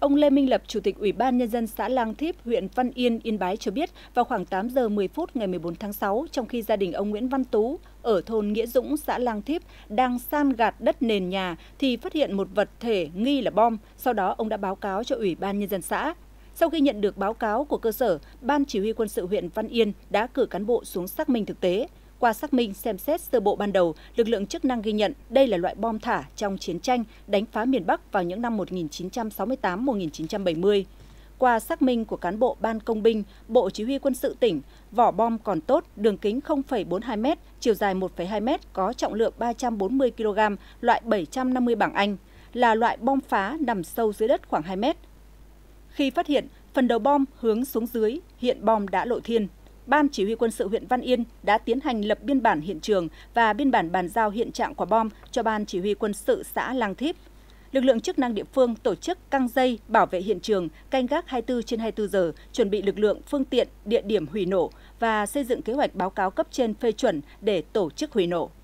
Ông Lê Minh Lập, Chủ tịch Ủy ban Nhân dân xã Lang Thiếp, huyện Văn Yên, Yên Bái cho biết, vào khoảng 8 giờ 10 phút ngày 14 tháng 6, trong khi gia đình ông Nguyễn Văn Tú ở thôn Nghĩa Dũng, xã Lang Thiếp đang san gạt đất nền nhà thì phát hiện một vật thể nghi là bom. Sau đó ông đã báo cáo cho Ủy ban Nhân dân xã. Sau khi nhận được báo cáo của cơ sở, Ban Chỉ huy quân sự huyện Văn Yên đã cử cán bộ xuống xác minh thực tế. Qua xác minh xem xét sơ bộ ban đầu, lực lượng chức năng ghi nhận đây là loại bom thả trong chiến tranh đánh phá miền Bắc vào những năm 1968-1970. Qua xác minh của cán bộ Ban Công binh, Bộ Chỉ huy quân sự tỉnh, vỏ bom còn tốt, đường kính 0,42m, chiều dài 1,2m, có trọng lượng 340 kg, loại 750 bảng Anh, là loại bom phá nằm sâu dưới đất khoảng 2 m Khi phát hiện, phần đầu bom hướng xuống dưới, hiện bom đã lộ thiên. Ban Chỉ huy quân sự huyện Văn Yên đã tiến hành lập biên bản hiện trường và biên bản bàn giao hiện trạng quả bom cho Ban Chỉ huy quân sự xã Lang Thíp. Lực lượng chức năng địa phương tổ chức căng dây bảo vệ hiện trường, canh gác 24 trên 24 giờ, chuẩn bị lực lượng, phương tiện, địa điểm hủy nổ và xây dựng kế hoạch báo cáo cấp trên phê chuẩn để tổ chức hủy nổ.